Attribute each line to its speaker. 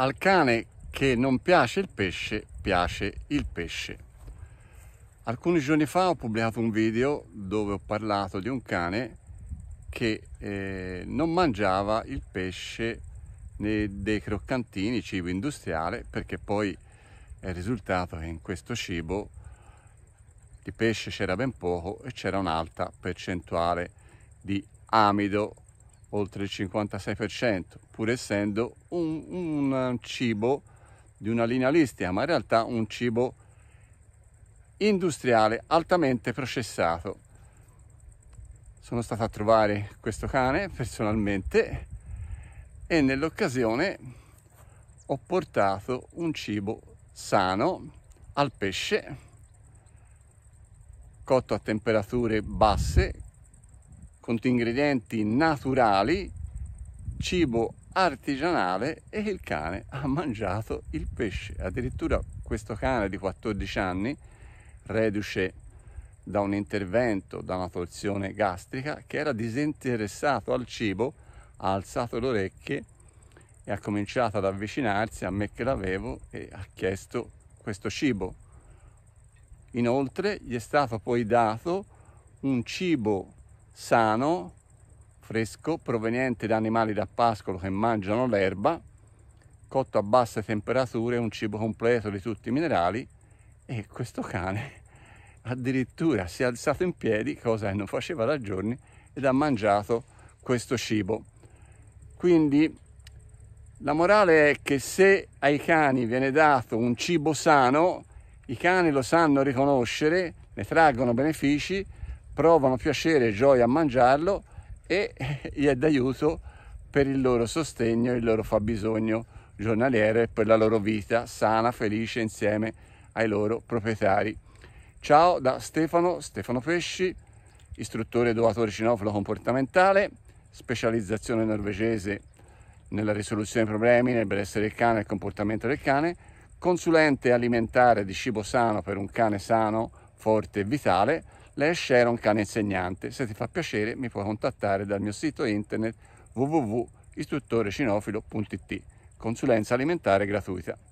Speaker 1: al cane che non piace il pesce, piace il pesce. Alcuni giorni fa ho pubblicato un video dove ho parlato di un cane che eh, non mangiava il pesce dei croccantini, cibo industriale, perché poi è eh, risultato che in questo cibo di pesce c'era ben poco e c'era un'alta percentuale di amido oltre il 56%, pur essendo un, un cibo di una linea listica, ma in realtà un cibo industriale altamente processato. Sono stato a trovare questo cane personalmente e nell'occasione ho portato un cibo sano al pesce cotto a temperature basse ingredienti naturali, cibo artigianale e il cane ha mangiato il pesce. Addirittura questo cane di 14 anni, reduce da un intervento, da una torsione gastrica, che era disinteressato al cibo, ha alzato le orecchie e ha cominciato ad avvicinarsi a me che l'avevo e ha chiesto questo cibo. Inoltre gli è stato poi dato un cibo sano, fresco, proveniente da animali da pascolo che mangiano l'erba, cotto a basse temperature, un cibo completo di tutti i minerali e questo cane addirittura si è alzato in piedi, cosa che non faceva da giorni, ed ha mangiato questo cibo. Quindi la morale è che se ai cani viene dato un cibo sano, i cani lo sanno riconoscere, ne traggono benefici provano piacere e gioia a mangiarlo e gli è d'aiuto per il loro sostegno, il loro fabbisogno giornaliero e per la loro vita sana, felice insieme ai loro proprietari. Ciao da Stefano, Stefano Pesci, istruttore ed educatore cinofilo comportamentale, specializzazione norvegese nella risoluzione dei problemi, nel benessere del cane e nel comportamento del cane, consulente alimentare di cibo sano per un cane sano, forte e vitale, lei è Sharon, cane insegnante. Se ti fa piacere mi puoi contattare dal mio sito internet www.istruttorecinofilo.it. Consulenza alimentare gratuita.